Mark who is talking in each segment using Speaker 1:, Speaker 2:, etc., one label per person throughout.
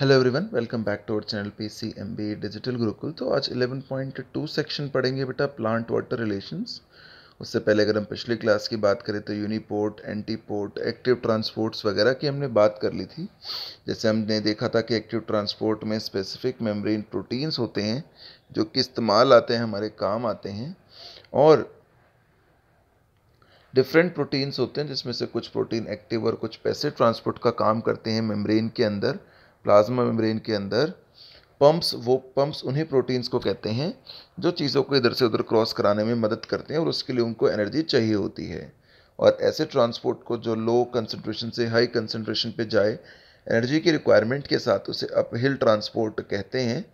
Speaker 1: Hello everyone welcome back to our channel P C M B digital Gurukul तो आज 11.2 section पढ़ेंगे बेटा plant water relations उससे पहले अगर हम पिछली क्लास की बात करें तो यूनिपोर्ट एंटीपोर्ट एक्टिव ट्रांसपोर्ट्स वगैरह की हमने बात कर ली थी जैसे हमने देखा था कि एक्टिव ट्रांसपोर्ट में स्पेसिफिक मेम्ब्रेन प्रोटीन्स होते हैं जो कि इस्तेमाल आते हैं हमारे काम आते हैं और डिफरेंट प्रोटीन्स होते हैं जिसमें से कुछ प्रोटीन एक्टिव और कुछ पैसे ट्रांसपोर्ट का काम करते हैं मेम्ब्रेन के अंदर प्लाज्मा मेम्ब्रेन के अंदर पम्प्स वो पम्प्स उन्हीं प्रोटीन्स को कहते हैं जो चीज़ों को इधर से उधर क्रॉस कराने में मदद करते हैं और उसके लिए उनको एनर्जी चाहिए होती है और ऐसे ट्रांसपोर्ट को जो लो कंसनट्रेशन से हाई कंसनट्रेशन पे जाए एनर्जी की रिक्वायरमेंट के साथ उसे अपहिल ट्रांसपोर्ट कहते हैं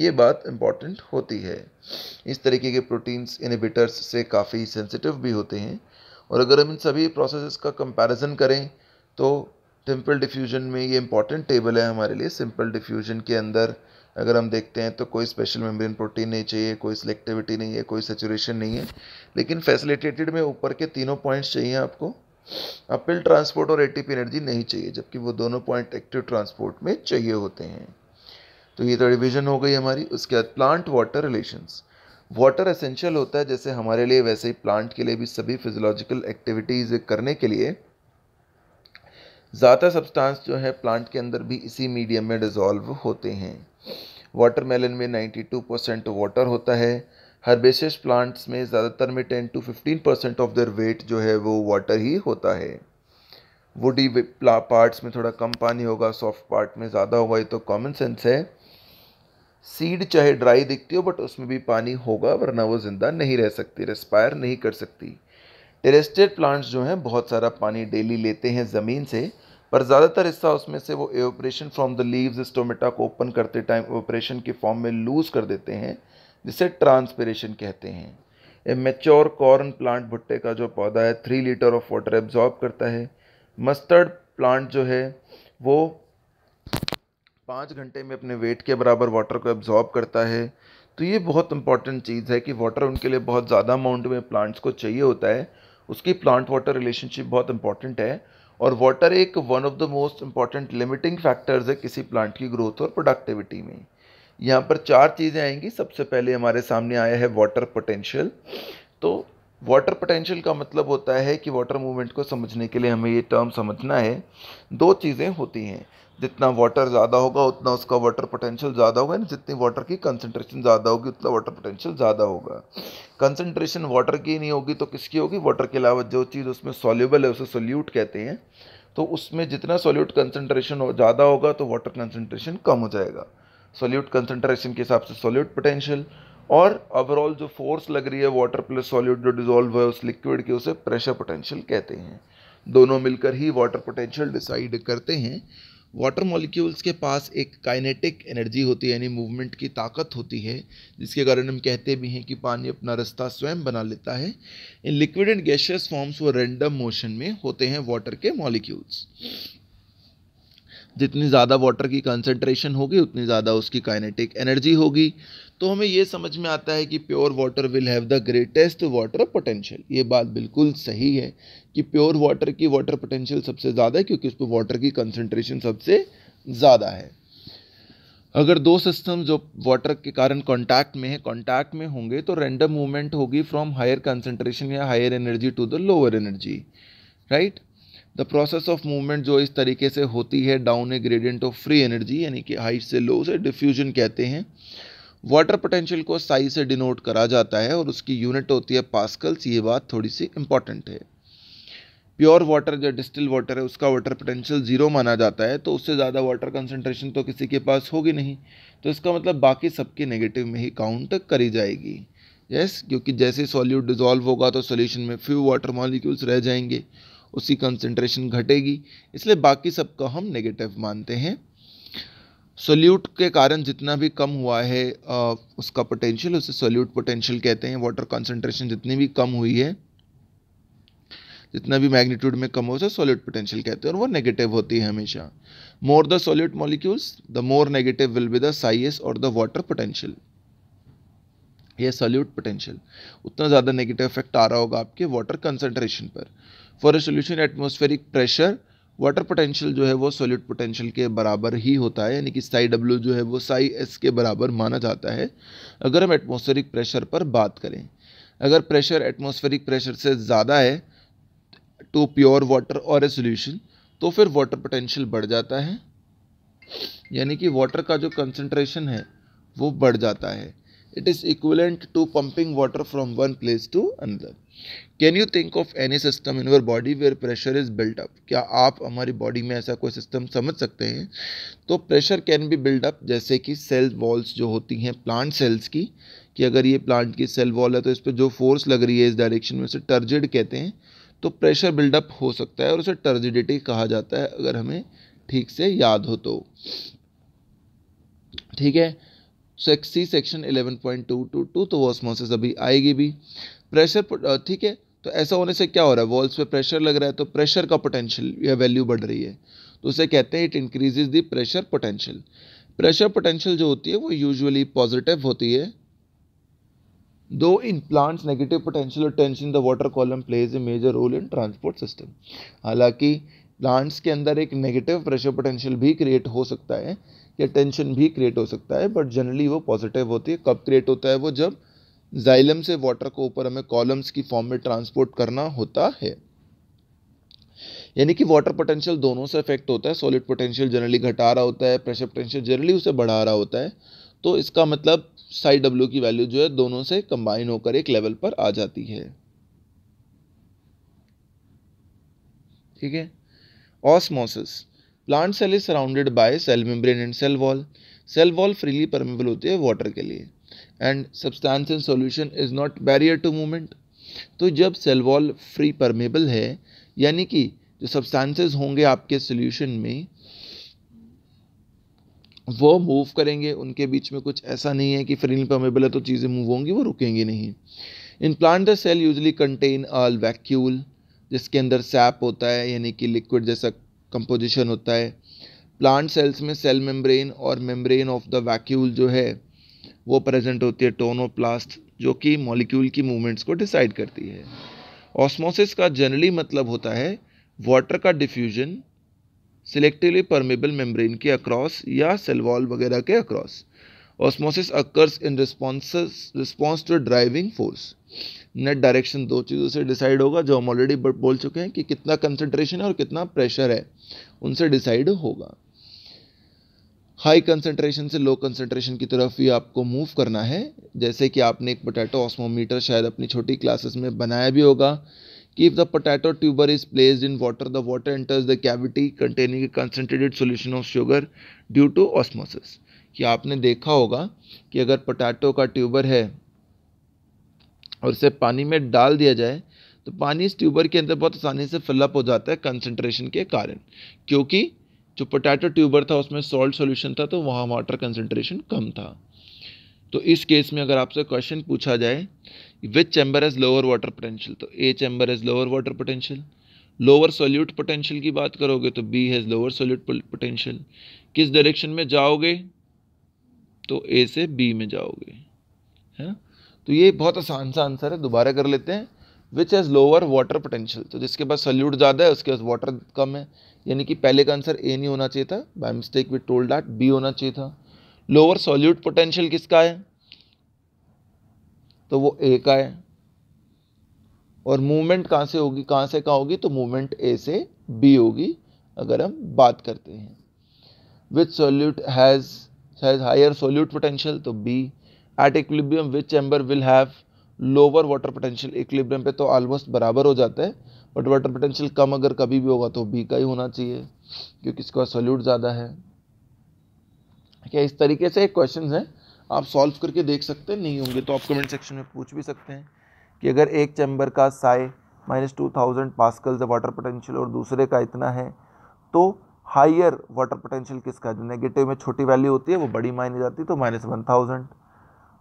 Speaker 1: ये बात इम्पॉर्टेंट होती है इस तरीके के प्रोटीन्स इनिबिटर्स से काफ़ी सेंसिटिव भी होते हैं और अगर हम इन सभी प्रोसेस का कंपैरिजन करें तो सिंपल डिफ्यूजन में ये इंपॉर्टेंट टेबल है हमारे लिए सिंपल डिफ्यूजन के अंदर अगर हम देखते हैं तो कोई स्पेशल मेम्ब्रेन प्रोटीन नहीं चाहिए कोई सिलेक्टिविटी नहीं है कोई सेचुरेशन नहीं है लेकिन फैसिलिटेटेड में ऊपर के तीनों पॉइंट्स चाहिए आपको अपिल ट्रांसपोर्ट और एटीपी एनर्जी नहीं चाहिए जबकि वो दोनों पॉइंट एक्टिव ट्रांसपोर्ट में चाहिए होते हैं तो ये तो रिविजन हो गई हमारी उसके बाद plant water relations water essential होता है जैसे हमारे लिए वैसे ही प्लांट के लिए भी सभी फिजोलॉजिकल एक्टिविटीज़ करने के लिए ज़्यादा सब्सटेंस जो है प्लांट के अंदर भी इसी मीडियम में डिज़ोल्व होते हैं वाटरमेलन में 92 परसेंट वाटर होता है हर्बेशियस प्लांट्स में ज़्यादातर में 10 to 15 percent of their weight जो है वो वाटर ही होता है वुडी पार्ट्स में थोड़ा कम पानी होगा सॉफ्ट पार्ट में ज़्यादा होगा ये तो कॉमन सेंस है सीड चाहे ड्राई दिखती हो बट उसमें भी पानी होगा वरना वो ज़िंदा नहीं रह सकती रेस्पायर नहीं कर सकती टेरेस्टेड प्लांट्स जो हैं बहुत सारा पानी डेली लेते हैं ज़मीन से पर ज़्यादातर हिस्सा उसमें से वो evaporation from the leaves stomata को ओपन करते टाइम ऑपरेशन के फॉर्म में लूज़ कर देते हैं जिसे ट्रांसपेरेशन कहते हैं ए मेच्योर कॉर्न प्लांट भुट्टे का जो पौधा है three litre of water absorb करता है मस्टर्ड प्लांट जो है वो पाँच घंटे में अपने वेट के बराबर वाटर को एब्जॉर्ब करता है तो ये बहुत इंपॉर्टेंट चीज़ है कि वाटर उनके लिए बहुत ज़्यादा अमाउंट में प्लांट्स को चाहिए होता है उसकी प्लांट वाटर रिलेशनशिप बहुत इंपॉर्टेंट है और वाटर एक one of the most important limiting factors है किसी प्लांट की ग्रोथ और प्रोडक्टिविटी में यहाँ पर चार चीज़ें आएंगी सबसे पहले हमारे सामने आया है वाटर पोटेंशियल तो वाटर पोटेंशियल का मतलब होता है कि वाटर मूवमेंट को समझने के लिए हमें ये टर्म समझना है दो चीज़ें होती हैं जितना वाटर ज़्यादा होगा उतना उसका वाटर पोटेंशियल ज़्यादा होगा यानी जितनी वाटर की कंसनट्रेशन ज़्यादा होगी उतना वाटर पोटेंशियल ज़्यादा होगा कंसनट्रेशन वाटर की नहीं होगी तो किसकी होगी वाटर के अलावा जो चीज़ उसमें सॉल्यूबल है उसे सोल्यूट कहते हैं तो उसमें जितना सोल्यूट कंसनट्रेशन हो ज़्यादा होगा तो वाटर कंसनट्रेशन कम हो जाएगा सोल्यूट कंसनट्रेशन के हिसाब से सोल्यूट पोटेंशियल और ओवरऑल जो फोर्स लग रही है वाटर प्लस सॉल्यूट जो डिजोल्व है उस लिक्विड के उसे प्रेशर पोटेंशियल कहते हैं दोनों मिलकर ही वाटर पोटेंशियल डिसाइड करते हैं वाटर मॉलिक्यूल्स के पास एक काइनेटिक एनर्जी होती है यानी मूवमेंट की ताकत होती है जिसके कारण हम कहते भी हैं कि पानी अपना रास्ता स्वयं बना लेता है in liquid and gaseous forms वो रेंडम मोशन में होते हैं वाटर के मॉलिक्यूल्स जितनी ज़्यादा वाटर की कंसनट्रेशन होगी उतनी ज़्यादा उसकी काइनेटिक एनर्जी होगी तो हमें यह समझ में आता है कि pure water will have the greatest water potential ये बात बिल्कुल सही है कि प्योर वाटर की वाटर पोटेंशियल सबसे ज़्यादा है क्योंकि उस पर वाटर की कंसनट्रेशन सबसे ज़्यादा है अगर दो सिस्टम जो वाटर के कारण कॉन्टैक्ट में है कॉन्टैक्ट में होंगे तो रेंडम मूवमेंट होगी फ्रॉम हायर कंसनट्रेशन या higher energy to the lower energy right the process of movement जो इस तरीके से होती है down a gradient of free energy यानी कि हाइट से लो से डिफ्यूजन कहते हैं वाटर पोटेंशियल को साई से डिनोट करा जाता है और उसकी यूनिट होती है पास्कल्स ये बात थोड़ी सी इंपॉर्टेंट है प्योर वाटर जो डिस्टिल वाटर है उसका वाटर पोटेंशियल ज़ीरो माना जाता है तो उससे ज़्यादा वाटर कंसनट्रेशन तो किसी के पास होगी नहीं तो इसका मतलब बाकी सबकी नेगेटिव में ही काउंट करी जाएगी यस yes, क्योंकि जैसे सॉल्यूट डिजॉल्व होगा तो सोल्यूशन में फ्यू वाटर मॉलिक्यूल्स रह जाएंगे उसकी कंसेंट्रेशन घटेगी इसलिए बाकी सबको हम नेगेटिव मानते हैं सोल्यूट के कारण जितना भी कम हुआ है आ, उसका पोटेंशियल उसे सोल्यूट पोटेंशियल कहते हैं वाटर कंसेंट्रेशन जितनी भी कम हुई है जितना भी मैग्नीट्यूड में कम हो उसे सोल्यूट पोटेंशियल कहते हैं और वो नेगेटिव होती है हमेशा more the solute molecules the more negative will be the size और द वाटर पोटेंशियल या सॉल्यूट पोटेंशियल उतना ज़्यादा नेगेटिव इफेक्ट आ रहा होगा आपके वाटर कंसनट्रेशन पर for a solution atmospheric pressure water potential जो है वो सॉल्यूट पोटेंशियल के बराबर ही होता है यानी कि साई डब्ल्यू जो है वो साई एस के बराबर माना जाता है अगर हम एटमोस्फेरिक प्रेशर पर बात करें अगर प्रेशर एटमोस्फेरिक प्रेशर से ज़्यादा है टू प्योर वाटर और ए सोल्यूशन तो फिर वाटर पोटेंशियल बढ़ जाता है यानी कि वाटर का जो कंसनट्रेशन है वो बढ़ जाता है it is equivalent to pumping water from one place to another can you think of any system in your body where pressure is built up क्या आप हमारी बॉडी में ऐसा कोई सिस्टम समझ सकते हैं तो pressure can be build up जैसे कि सेल वॉल्स जो होती हैं प्लांट सेल्स की कि अगर ये प्लांट की सेल वॉल है तो इस पर जो फोर्स लग रही है इस डायरेक्शन में उसे टर्जिड कहते हैं तो प्रेशर बिल्डअप हो सकता है और उसे टर्जिडिटी कहा जाता है अगर हमें ठीक से याद हो तो ठीक है सेक्सी सेक्शन 11.222 तो वो ऑस्मोसिस अभी आएगी भी प्रेशर ठीक है तो ऐसा होने से क्या हो रहा है वॉल्स पे प्रेशर लग रहा है तो प्रेशर का पोटेंशियल या वैल्यू बढ़ रही है तो उसे कहते हैं it increases the pressure potential pressure potential जो होती है वो यूजुअली पॉजिटिव होती है though in plants negative potential और tension the water column plays a major role in transport system हालांकि प्लांट्स के अंदर एक नेगेटिव प्रेशर पोटेंशियल भी क्रिएट हो सकता है या टेंशन भी क्रिएट हो सकता है बट जनरली वो पॉजिटिव होती है कब क्रिएट होता है वो जब जाइलम से वाटर को ऊपर हमें कॉलम्स की फॉर्म में ट्रांसपोर्ट करना होता है यानी कि वाटर पोटेंशियल दोनों से इफेक्ट होता है सॉलिड पोटेंशियल जनरली घटा रहा होता है प्रेशर पोटेंशियल जनरली उसे बढ़ा रहा होता है तो इसका मतलब साई डब्ल्यू की वैल्यू जो है दोनों से कंबाइन होकर एक लेवल पर आ जाती है ठीक है osmosis plant cell is surrounded by cell membrane and cell wall cell wall freely permeable होती है वाटर के लिए and substance in solution is not barrier to movement तो जब सेल वॉल फ्री परमेबल है यानी कि जो सब्सटेंसेज होंगे आपके सोल्यूशन में वो मूव करेंगे उनके बीच में कुछ ऐसा नहीं है कि फ्रीली परमेबल है तो चीज़ें मूव होंगी वो रुकेंगी नहीं in plant the cell usually contain a vacuole जिसके अंदर सैप होता है यानी कि लिक्विड जैसा कंपोजिशन होता है प्लांट सेल्स में सेल मेम्ब्रेन और मेम्ब्रेन ऑफ द वैक्यूल जो है वो प्रेजेंट होती है टोनोप्लास्ट जो कि मॉलिक्यूल की मूवमेंट्स को डिसाइड करती है ऑस्मोसिस का जनरली मतलब होता है वाटर का डिफ्यूजन सिलेक्टिवली परमेबल मेम्ब्रेन के अक्रॉस या सेलवॉल वगैरह के across osmosis occurs in response response to driving force net direction दो चीज़ों से डिसाइड होगा जो हम ऑलरेडी बोल चुके हैं कि कितना कंसनट्रेशन है और कितना प्रेशर है उनसे डिसाइड होगा हाई कंसनट्रेशन से लो कंसनट्रेशन की तरफ ही आपको मूव करना है जैसे कि आपने एक पोटैटो ऑस्मोमीटर शायद अपनी छोटी क्लासेस में बनाया भी होगा कि if the potato tuber is placed in water the water enters the cavity containing concentrated solution of sugar due to osmosis कि आपने देखा होगा कि अगर पोटैटो का ट्यूबर है और उसे पानी में डाल दिया जाए तो पानी इस ट्यूबर के अंदर बहुत आसानी से फिलअप हो जाता है कंसनट्रेशन के कारण क्योंकि जो पोटैटो ट्यूबर था उसमें सॉल्ट सोल्यूशन था तो वहाँ वाटर कंसनट्रेशन कम था तो इस केस में अगर आपसे क्वेश्चन पूछा जाए which chamber has lower water potential तो A chamber has lower water potential lower solute potential की बात करोगे तो B has lower solute potential किस डायरेक्शन में जाओगे तो ए से बी में जाओगे है ना तो ये बहुत आसान सा आंसर है दोबारा कर लेते हैं which has lower water potential तो जिसके पास सल्यूट ज़्यादा है उसके पास वाटर कम है यानी कि पहले का आंसर ए नहीं होना चाहिए था by mistake we told that B होना चाहिए था लोअर सॉल्यूट पोटेंशियल किसका है तो वो ए का है और मूवमेंट कहाँ से होगी कहाँ से कहाँ होगी तो मूवमेंट ए से बी होगी अगर हम बात करते हैं which solute has has higher solute potential तो B at equilibrium which chamber will have lower water potential equilibrium पे तो ऑलमोस्ट बराबर हो जाता है बट वाटर पोटेंशियल कम अगर कभी भी होगा तो बी का ही होना चाहिए क्योंकि इसका सोल्यूट ज़्यादा है क्या इस तरीके से एक क्वेश्चन हैं आप सॉल्व करके देख सकते हैं नहीं होंगे तो आप कमेंट सेक्शन में पूछ भी सकते हैं कि अगर एक चैम्बर का psi minus two thousand pascals water potential और दूसरे का इतना है तो हाइयर वाटर पोटेंशियल किसका जो नेगेटिव में छोटी वैल्यू होती है वो बड़ी मायने जाती है तो minus one thousand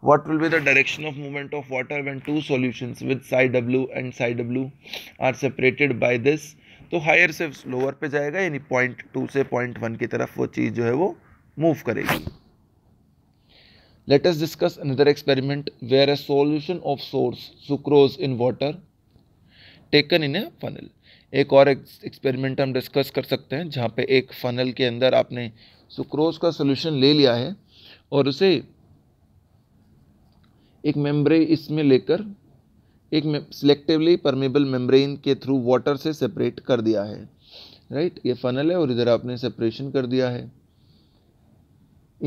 Speaker 1: what will be the direction of movement of water when two solution with psi W and psi W are separated by this तो हायर से लोअर पे जाएगा यानी पॉइंट टू से पॉइंट वन की तरफ वो चीज़ जो है वो मूव करेगी let discuss another experiment where a solution of source sucrose in water taken in a funnel एक और एक्सपेरिमेंट हम डिस्कस कर सकते हैं जहाँ पे एक फनल के अंदर आपने सुक्रोज का सोल्यूशन ले लिया है और उसे एक मेम्ब्रेन इसमें लेकर एक सिलेक्टिवली परमेबल मेम्ब्रेन के थ्रू वाटर से सेपरेट कर दिया है राइट ये फनल है और इधर आपने सेपरेशन कर दिया है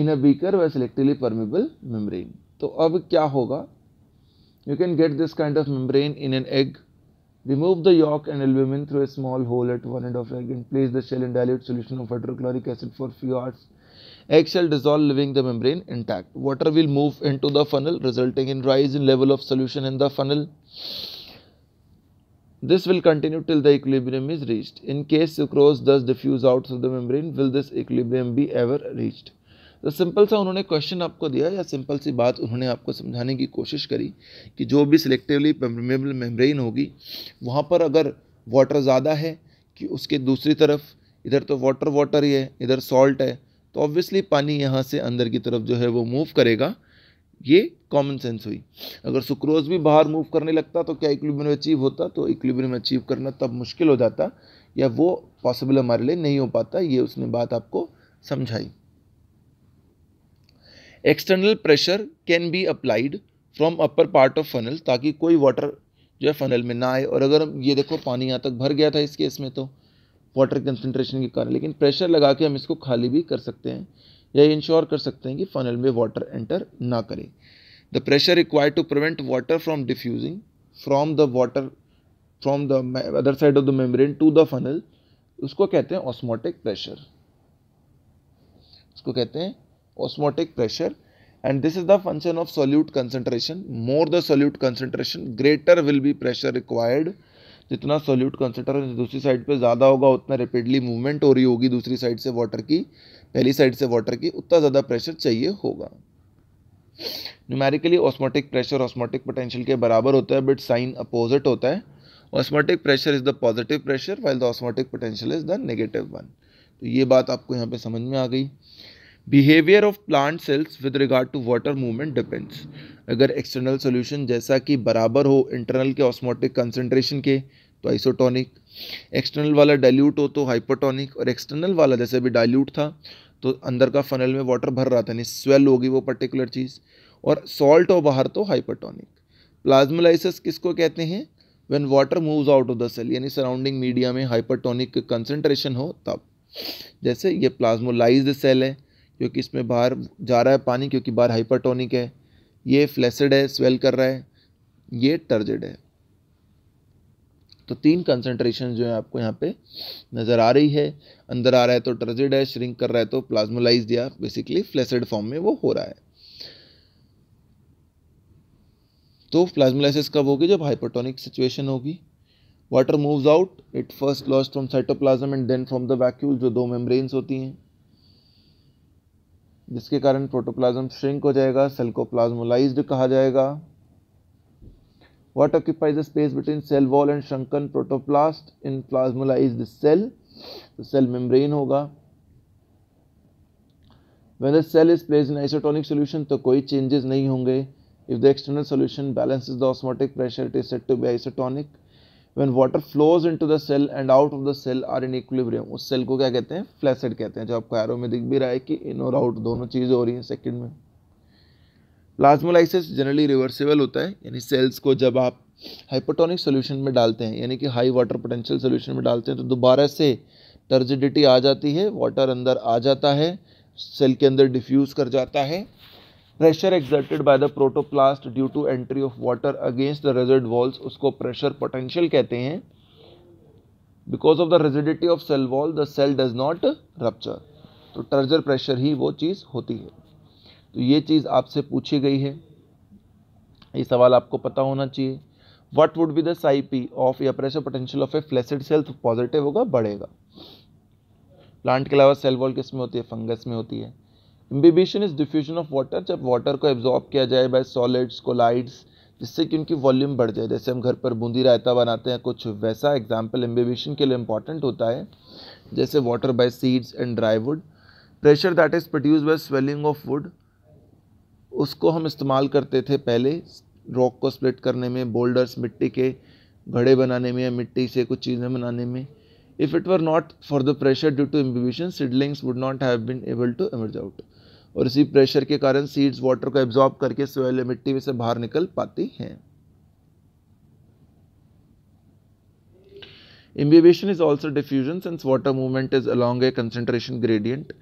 Speaker 1: इन अ बीकर व सिलेक्टिवली परमेबल मेम्ब्रेन तो अब क्या होगा you can get this kind of membrane in an egg Remove the yolk and albumin through a small hole at one end of egg and place the shell in dilute solution of hydrochloric acid for few hours. Egg shell dissolve leaving the membrane intact. Water will move into the funnel resulting in rise in level of solution in the funnel. This will continue till the equilibrium is reached. In case sucrose does diffuse out through the membrane, will this equilibrium be ever reached? तो simple सा उन्होंने question आपको दिया या simple सी बात उन्होंने आपको समझाने की कोशिश करी कि जो भी सिलेक्टिवली पेमेबल मेम्ब्रेन होगी वहाँ पर अगर वाटर ज़्यादा है कि उसके दूसरी तरफ इधर तो वाटर वाटर ही है इधर सॉल्ट है तो ऑब्वियसली पानी यहाँ से अंदर की तरफ जो है वो मूव करेगा ये कॉमन सेंस हुई अगर सुक्रोज भी बाहर मूव करने लगता तो क्या इक्विलिब्रियम अचीव होता तो इक्विलिब्रियम अचीव करना तब मुश्किल हो जाता या वो पॉसिबल हमारे लिए नहीं हो पाता ये उसने बात आपको समझाई external pressure can be applied from upper part of funnel ताकि कोई वाटर जो है फनल में ना आए और अगर हम ये देखो पानी यहाँ तक भर गया था इस केस में तो वाटर कंसनट्रेशन के कारण लेकिन प्रेशर लगा के हम इसको खाली भी कर सकते हैं या इंश्योर कर सकते हैं कि फनल में वाटर एंटर ना करे the pressure require to prevent water from diffusing from the water from the other side of the membrane to the funnel उसको कहते हैं ऑस्मोटिक प्रेशर उसको कहते हैं osmotic pressure and this is the function of solute concentration more the solute concentration greater will be pressure required जितना solute concentration दूसरी side पे ज़्यादा होगा उतना रेपिडली मूवमेंट हो रही होगी दूसरी साइड से वाटर की पहली साइड से वाटर की उतना ज़्यादा प्रेशर चाहिए होगा numerically osmotic pressure osmotic potential के बराबर होता है बट साइन अपोजिट होता है osmotic pressure is the positive pressure while the osmotic potential is the negative one तो ये बात आपको यहाँ पे समझ में आ गई behaviour of plant cells with regard to water movement depends अगर एक्सटर्नल सोल्यूशन जैसा कि बराबर हो इंटरनल के ऑस्मोटिक कंसनट्रेशन के तो आइसोटोनिक एक्सटर्नल वाला डाइल्यूट हो तो हाइपोटोनिक और एक्सटर्नल वाला जैसे भी डाइल्यूट था तो अंदर का फनल में वाटर भर रहा था यानी स्वेल होगी वो पर्टिकुलर चीज़ और सॉल्ट हो बाहर तो हाइपोटोनिक प्लाज्मोलाइसिस किसको कहते हैं when water moves out of the cell यानी सराउंडिंग मीडिया में हाइपरटोनिक कंसनट्रेशन हो तब जैसे ये प्लाज्मोलाइज सेल है क्योंकि इसमें बाहर जा रहा है पानी क्योंकि बाहर हाइपरटोनिक है ये फ्लैसिड है स्वेल कर रहा है ये टर्जिड है तो तीन कंसेंट्रेशन जो है आपको यहाँ पे नज़र आ रही है अंदर आ रहा है तो टर्जिड है श्रिंक कर रहा है तो प्लाज्मोलाइज या बेसिकली फ्लैसिड फॉर्म में वो हो रहा है तो प्लाज्मोलाइसिस कब होगी जब हाइपरटोनिक सिचुएशन होगी water moves out it first lost from cytoplasm and then from the vacuole जो दो मेम्ब्रेन्स होती हैं जिसके कारण प्रोटोप्लाज्म श्रिंक हो जाएगा सेल को प्लाज्मोलाइज कहा जाएगा what occupies the space between cell wall and shrunken protoplast in plasmolysed the cell cell membrane होगा when the cell is place in isotonic solution तो कोई चेंजेस नहीं होंगे if the external solution balance is the osmotic pressure it is set to be isotonic when water flows into the cell and out of the cell are in equilibrium उस cell को क्या कहते हैं flaccid कहते हैं जो आपको arrow में दिख भी रहा है कि इन और आउट दोनों चीज़ें हो रही हैं सेकंड में प्लाज्मोलाइसिस जनरली रिवर्सिबल होता है यानी सेल्स को जब आप हाइपोटोनिक सोल्यूशन में डालते हैं यानी कि हाई वाटर पोटेंशियल सोल्यूशन में डालते हैं तो दोबारा से टर्जिडिटी आ जाती है वाटर अंदर आ जाता है सेल के अंदर डिफ्यूज़ कर जाता है pressure exerted by the protoplast due to entry of water against the rigid walls उसको प्रेशर पोटेंशियल कहते हैं because of the rigidity of cell wall the cell does not rupture तो टर्जर प्रेशर ही वो चीज़ होती है तो ये चीज़ आपसे पूछी गई है ये सवाल आपको पता होना चाहिए what would be the psi P of या pressure potential of a flaccid cell तो पॉजिटिव होगा बढ़ेगा प्लांट के अलावा सेल वॉल किस में होती है फंगस में होती है imbibition is diffusion of water जब वाटर को एब्जॉर्ब किया जाए बाय सॉलिड्स कोलाइड्स जिससे कि उनकी वॉल्यूम बढ़ जाए जैसे हम घर पर बूंदी रायता बनाते हैं कुछ वैसा एग्जाम्पल एम्बिबिशन के लिए इंपॉर्टेंट होता है जैसे water by seeds and dry wood pressure that is produce by swelling of wood उसको हम इस्तेमाल करते थे पहले रॉक को स्प्लिट करने में बोल्डर्स मिट्टी के घड़े बनाने में या मिट्टी से कुछ चीज़ें बनाने में if it were not for the pressure due to imbibition seedlings would not have been able to emerge out और इसी प्रेशर के कारण सीड्स वाटर को एब्जॉर्ब करके सोयल मिट्टी में से बाहर निकल पाती हैं imbibition is also diffusion since water movement is along a concentration gradient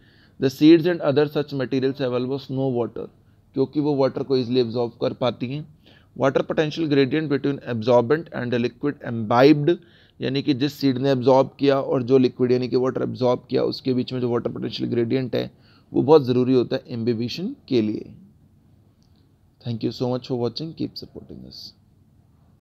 Speaker 1: the seeds and other such materials have almost क्योंकि वो वाटर को इजिली एब्जॉर्ब कर पाती हैं water potential gradient between absorbent and liquid imbibed यानी कि जिस seed ने एब्जॉर्ब किया और जो लिक्विड यानी कि वाटर एब्जॉर्ब किया उसके बीच में जो वाटर पोटेंशियल ग्रेडियंट है वो बहुत ज़रूरी होता है एम्बिबिशन के लिए thank you so much for watching keep supporting us